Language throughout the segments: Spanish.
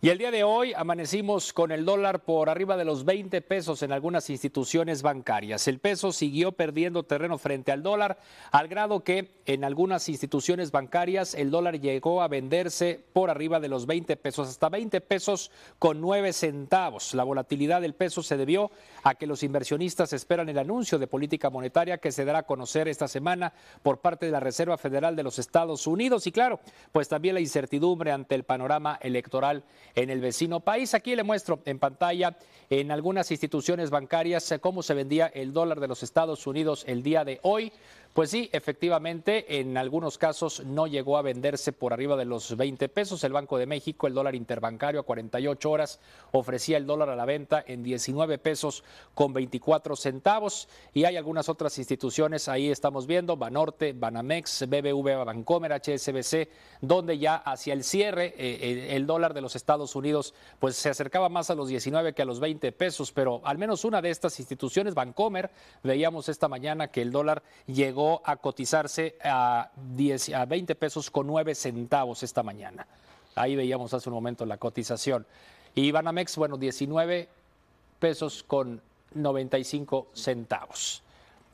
Y el día de hoy amanecimos con el dólar por arriba de los 20 pesos en algunas instituciones bancarias. El peso siguió perdiendo terreno frente al dólar, al grado que en algunas instituciones bancarias el dólar llegó a venderse por arriba de los 20 pesos, hasta 20 pesos con 9 centavos. La volatilidad del peso se debió a que los inversionistas esperan el anuncio de política monetaria que se dará a conocer esta semana por parte de la Reserva Federal de los Estados Unidos y claro, pues también la incertidumbre ante el panorama electoral en el vecino país. Aquí le muestro en pantalla en algunas instituciones bancarias eh, cómo se vendía el dólar de los Estados Unidos el día de hoy. Pues sí, efectivamente, en algunos casos no llegó a venderse por arriba de los 20 pesos. El Banco de México, el dólar interbancario a 48 horas, ofrecía el dólar a la venta en 19 pesos con 24 centavos. Y hay algunas otras instituciones, ahí estamos viendo, Banorte, Banamex, BBV, Bancomer, HSBC, donde ya hacia el cierre eh, eh, el dólar de los Estados Unidos pues se acercaba más a los 19 que a los 20 pesos, pero al menos una de estas instituciones, Bancomer, veíamos esta mañana que el dólar llegó a cotizarse a, 10, a 20 pesos con 9 centavos esta mañana. Ahí veíamos hace un momento la cotización. Y Banamex, bueno, 19 pesos con 95 centavos.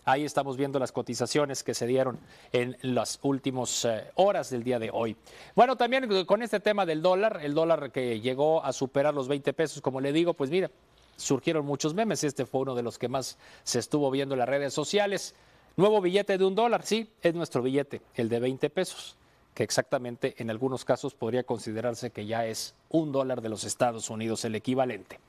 Ahí estamos viendo las cotizaciones que se dieron en las últimas eh, horas del día de hoy. Bueno, también con este tema del dólar, el dólar que llegó a superar los 20 pesos, como le digo, pues mira, surgieron muchos memes. Este fue uno de los que más se estuvo viendo en las redes sociales. Nuevo billete de un dólar, sí, es nuestro billete, el de 20 pesos, que exactamente en algunos casos podría considerarse que ya es un dólar de los Estados Unidos, el equivalente.